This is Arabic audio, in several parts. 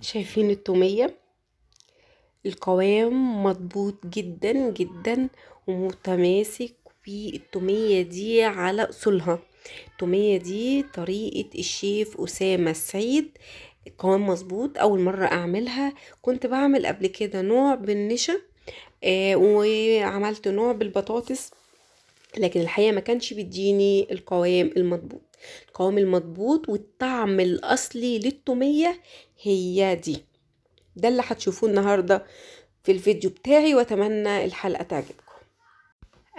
شايفين التومية القوام مضبوط جدا جدا ومتماسك في التومية دي على أصولها التومية دي طريقة الشيف أسامة السعيد القوام مظبوط أول مرة أعملها كنت بعمل قبل كده نوع بالنشا آه وعملت نوع بالبطاطس لكن الحقيقة ما كانش بيديني القوام المضبوط القوام المضبوط والطعم الاصلي للتوميه هي دي ده اللي هتشوفوه النهارده في الفيديو بتاعي واتمنى الحلقه تعجبك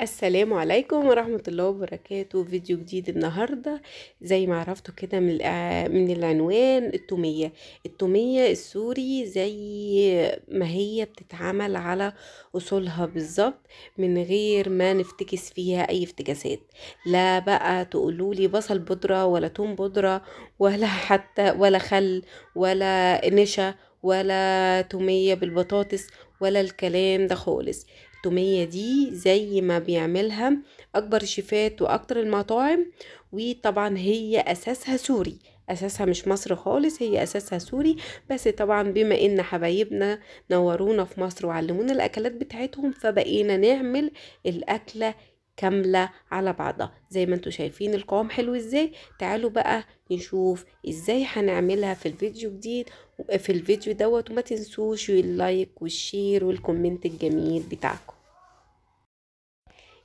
السلام عليكم ورحمة الله وبركاته فيديو جديد النهاردة زي ما عرفتوا كده من, آه، من العنوان التومية التومية السوري زي ما هي بتتعمل على أصولها بالظبط من غير ما نفتكس فيها أي افتكاسات لا بقى تقولولي بصل بودرة ولا توم بودرة ولا حتى ولا خل ولا نشا ولا تومية بالبطاطس ولا الكلام ده خالص التومية دي زي ما بيعملها أكبر الشيفات وأكتر المطاعم وطبعا هي أساسها سوري أساسها مش مصر خالص هي أساسها سوري بس طبعا بما إن حبايبنا نورونا في مصر وعلمونا الأكلات بتاعتهم فبقينا نعمل الأكلة كاملة على بعضها زي ما انتوا شايفين القوام حلو ازاي تعالوا بقى نشوف ازاي هنعملها في الفيديو جديد في الفيديو دوت وما تنسوش اللايك والشير والكومنت الجميل بتاعكم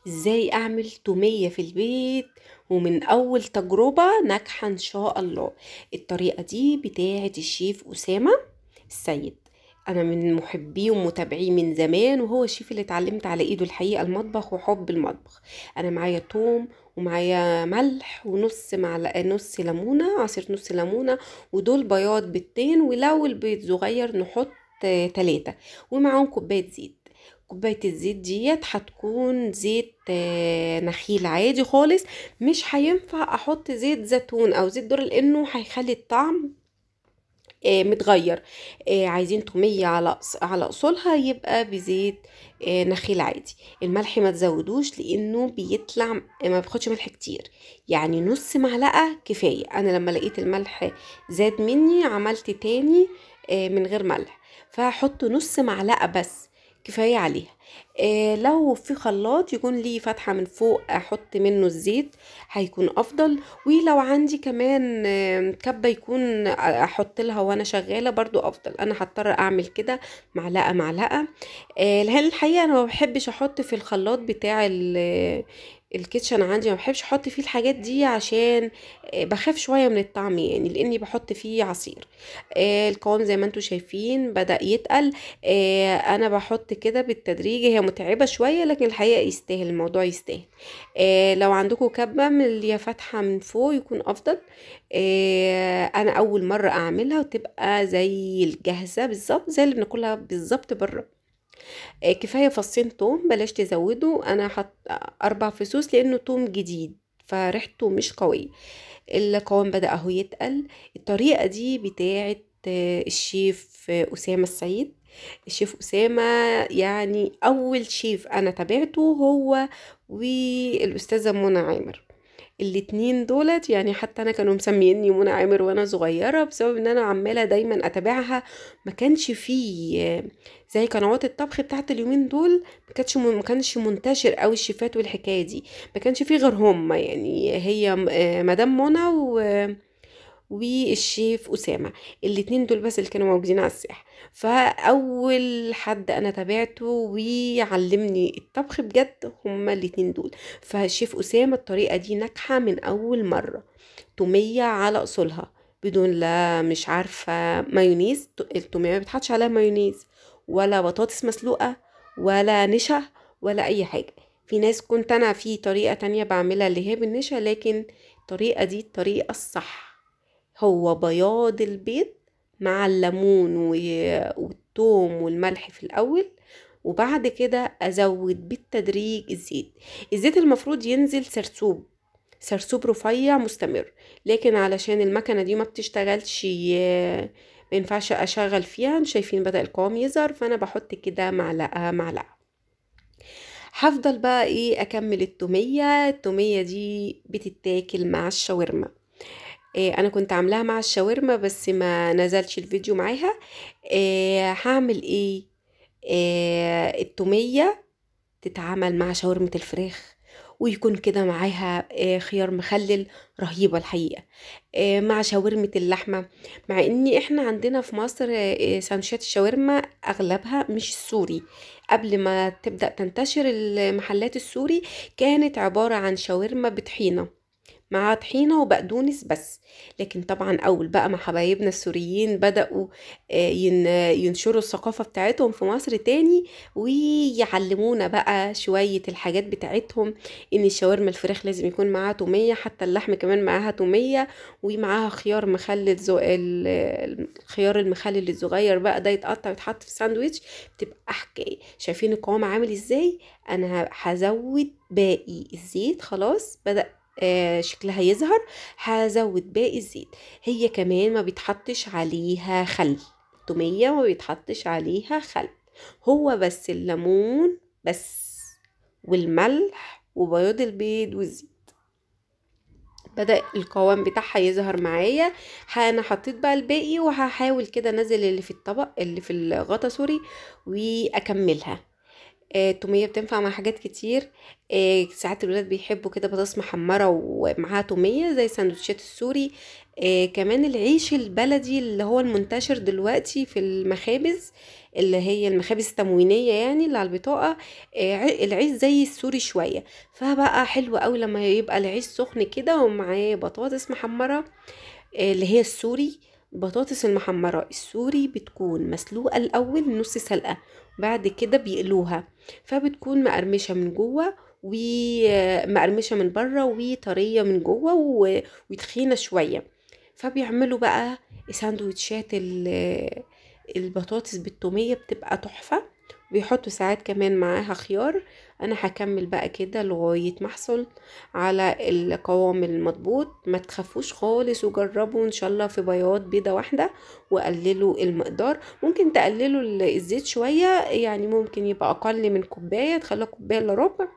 ازاي اعمل تومية في البيت ومن اول تجربة ناجحة ان شاء الله الطريقة دي بتاعة الشيف اسامة السيد انا من محبيه ومتابعيه من زمان وهو الشيف اللي اتعلمت على ايده الحقيقه المطبخ وحب المطبخ انا معايا توم ومعايا ملح ونص معلقه نص ليمونه عصير نص ليمونه ودول بياض بيضتين ولو البيض صغير نحط تلاتة ومعاهم كوبايه زيت كوبايه الزيت ديت هتكون زيت آه، نخيل عادي خالص مش هينفع احط زيت زيتون او زيت دور لانه هيخلي الطعم آه، متغير آه، عايزين طومية على على أصولها يبقى بزيت آه، نخيل عادي الملح ما تزودوش لأنه بيطلع ما بياخدش ملح كتير يعني نص معلقة كفاية أنا لما لقيت الملح زاد مني عملت تاني من غير ملح فهحط نص معلقة بس كفاية عليها آه لو في خلاط يكون ليه فتحة من فوق احط منه الزيت هيكون افضل ولو عندي كمان آه، كبة يكون احط لها وانا شغالة برضو افضل انا هضطر اعمل كده معلقة معلقة آه الحقيقة انا ما بحبش احط في الخلاط بتاع الكيتشن عندي ما بحبش احط فيه الحاجات دي عشان آه، بخاف شويه من الطعم يعني لاني بحط فيه عصير آه، القوام زي ما انتم شايفين بدا يتقل آه، انا بحط كده بالتدريج هي متعبه شويه لكن الحقيقه يستاهل الموضوع يستاهل لو عندكم كبه من اللي فاتحه من فوق يكون افضل انا اول مره اعملها وتبقى زي الجاهزه بالظبط زي اللي بناكلها بالظبط بره آه، كفاية فصين توم بلاش تزودوا أنا حط أربع فصوص لأنه توم جديد فريحته مش قوية القوام بدأ أهو يتقل الطريقة دي بتاعة آه، الشيف آه، أسامة السعيد الشيف أسامة يعني أول شيف أنا تابعته هو والأستاذة منى عامر الاتنين دولت يعني حتى انا كانوا مسميني منى عامر وانا صغيره بسبب ان انا عماله دايما اتابعها ما كانش فيه زي قنوات الطبخ بتاعت اليومين دول ما كانش ما كانش منتشر قوي الشيفات والحكايه دي ما كانش فيه غير هم يعني هي آه، مدام منى و والشيف أسامة الاتنين دول بس اللي كانوا موجودين على الساحة فأول حد أنا تابعته وعلمني الطبخ بجد هما الاتنين دول فالشيف أسامة الطريقة دي ناجحة من أول مرة تومية على أصولها بدون لا مش عارفة مايونيز التومية ما بتحطش عليها مايونيز ولا بطاطس مسلوقة ولا نشا ولا أي حاجة في ناس كنت أنا في طريقة تانية بعملها اللي هي بالنشا لكن الطريقة دي الطريقة الصح هو بياض البيض مع الليمون والثوم والملح في الأول وبعد كده أزود بالتدريج الزيت الزيت المفروض ينزل سرسوب سرسوب رفيع مستمر لكن علشان المكنة دي ما بتشتغلش ما ينفعش أشغل فيها شايفين بدأ القوام يظهر فأنا بحط كده معلقة معلقة هفضل بقى ايه اكمل التومية التومية دي بتتاكل مع الشاورما إيه، انا كنت عاملاها مع الشاورما بس ما نزلش الفيديو معاها إيه، هعمل ايه, إيه، التومية تتعامل مع شاورمة الفراخ ويكون كده معاها خيار مخلل رهيبة الحقيقة مع شاورمة اللحمة مع ان احنا عندنا في مصر سانشات الشاورما اغلبها مش السوري قبل ما تبدأ تنتشر المحلات السوري كانت عبارة عن شاورما بطحينة مع طحينة وبقدونس بس لكن طبعا أول بقى ما حبايبنا السوريين بدأوا آه، ينشروا الثقافة بتاعتهم في مصر تاني ويعلمونا بقى شوية الحاجات بتاعتهم إن الشاورما الفراخ لازم يكون معاها تومية حتى اللحم كمان معاها تومية ومعاها خيار مخلل زو... الخيار المخلل الصغير بقى ده يتقطع ويتحط في ساندويتش بتبقى حكاية شايفين القوام عامل ازاي انا هزود باقي الزيت خلاص بدأ آه، شكلها يظهر هزود باقي الزيت هي كمان ما بيتحطش عليها خل التومية ما بيتحطش عليها خل هو بس الليمون بس والملح وبياض البيض والزيت بدأ القوام بتاعها يظهر معايا انا حطيت بقى الباقي وهحاول كده انزل اللي في الطبق اللي في الغطا سوري واكملها آه، التوميه بتنفع مع حاجات كتير آه، ساعات الولاد بيحبوا كده بطاطس محمره ومعاها توميه زي سندوتشات السوري آه، كمان العيش البلدي اللي هو المنتشر دلوقتي في المخابز اللي هي المخابز التموينيه يعني اللي على البطاقه العيش زي السوري شويه فبقى حلو قوي لما يبقى العيش سخن كده ومعاه بطاطس محمره اللي هي السوري البطاطس المحمرة السوري بتكون مسلوقة الأول نص سلقة بعد كده بيقلوها فبتكون مقرمشة من جوه ومقرمشة من بره وطرية من جوه وتخينة شوية فبيعملوا بقى ساندوتشات البطاطس بالتومية بتبقى تحفة بيحطوا ساعات كمان معاها خيار انا هكمل بقى كده لغاية ما احصل على القوام المضبوط ما تخافوش خالص وجربوا ان شاء الله في بياض بيضة واحدة وقللوا المقدار ممكن تقللوا الزيت شوية يعني ممكن يبقى اقل من كوباية تخلوها كوباية الا ربع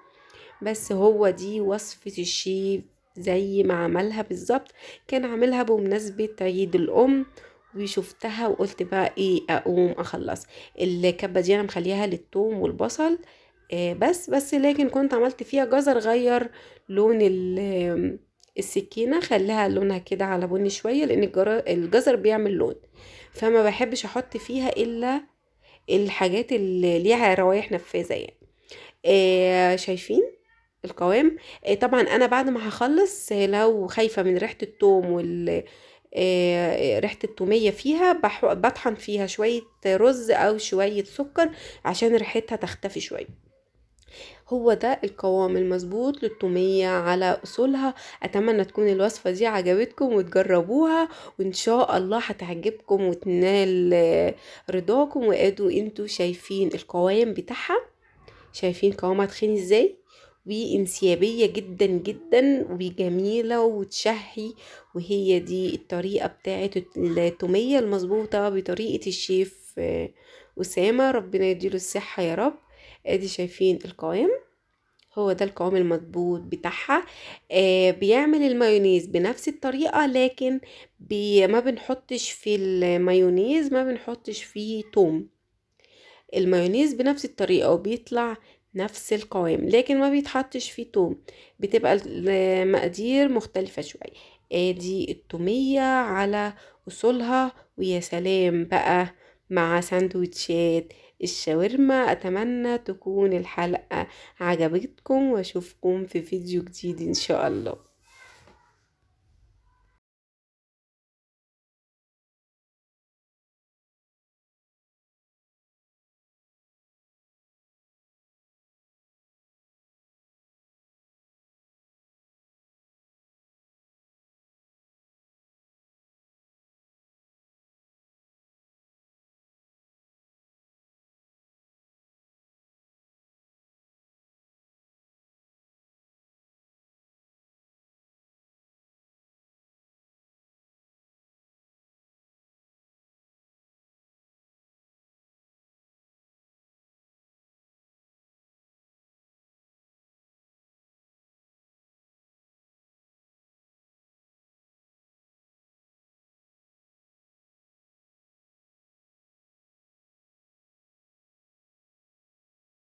بس هو دي وصفة الشيف زي ما عملها بالظبط كان عاملها بمناسبة عيد الأم وشفتها وقلت بقى ايه اقوم اخلص الكبه دي انا مخليها للثوم والبصل آه بس بس لكن كنت عملت فيها جزر غير لون السكينه خليها لونها كده على بني شويه لان الجزر بيعمل لون فما بحبش احط فيها الا الحاجات اللي ليها روايح نفاذه يعني آه شايفين القوام آه طبعا انا بعد ما هخلص لو خايفه من ريحه التوم وال آه، ريحه التوميه فيها بطحن فيها شويه رز او شويه سكر عشان ريحتها تختفي شويه هو ده القوام المظبوط للتومية على أصولها أتمنى تكون الوصفة دي عجبتكم وتجربوها وإن شاء الله هتعجبكم وتنال رضاكم وادوا انتوا شايفين القوام بتاعها شايفين قوامها تخين ازاي وانسيابية جدا جدا وجميلة وتشهي وهي دي الطريقة بتاعة التومية المظبوطة بطريقة الشيف آه، أسامة ربنا يديله الصحة يا رب ادي شايفين القوام هو ده القوام المضبوط بتاعها آه بيعمل المايونيز بنفس الطريقة لكن بي ما بنحطش في المايونيز ما بنحطش فيه توم المايونيز بنفس الطريقة وبيطلع نفس القوام لكن ما بيتحطش فيه توم بتبقى المقادير مختلفة شوية ادي التومية على اصولها ويا سلام بقى مع سندوتشات الشاورما اتمنى تكون الحلقة عجبتكم واشوفكم في فيديو جديد ان شاء الله